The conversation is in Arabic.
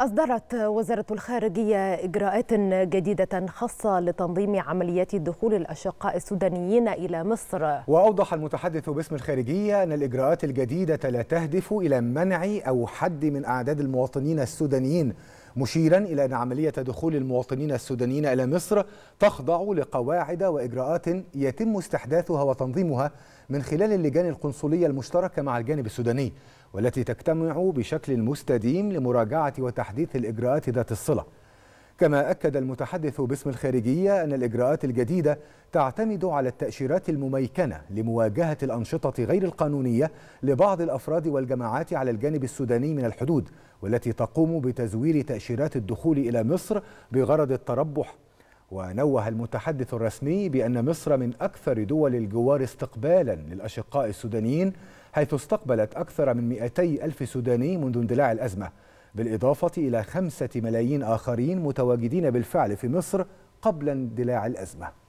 أصدرت وزارة الخارجية إجراءات جديدة خاصة لتنظيم عمليات دخول الأشقاء السودانيين إلى مصر وأوضح المتحدث باسم الخارجية أن الإجراءات الجديدة لا تهدف إلى منع أو حد من أعداد المواطنين السودانيين مشيرا إلى أن عملية دخول المواطنين السودانيين إلى مصر تخضع لقواعد وإجراءات يتم استحداثها وتنظيمها من خلال اللجان القنصلية المشتركة مع الجانب السوداني والتي تجتمع بشكل مستديم لمراجعة وتحديث الإجراءات ذات الصلة كما أكد المتحدث باسم الخارجية أن الإجراءات الجديدة تعتمد على التأشيرات المميكنة لمواجهة الأنشطة غير القانونية لبعض الأفراد والجماعات على الجانب السوداني من الحدود والتي تقوم بتزوير تأشيرات الدخول إلى مصر بغرض التربح ونوه المتحدث الرسمي بأن مصر من أكثر دول الجوار استقبالا للأشقاء السودانيين حيث استقبلت أكثر من 200 ألف سوداني منذ اندلاع الأزمة بالإضافة إلى خمسة ملايين آخرين متواجدين بالفعل في مصر قبل اندلاع الأزمة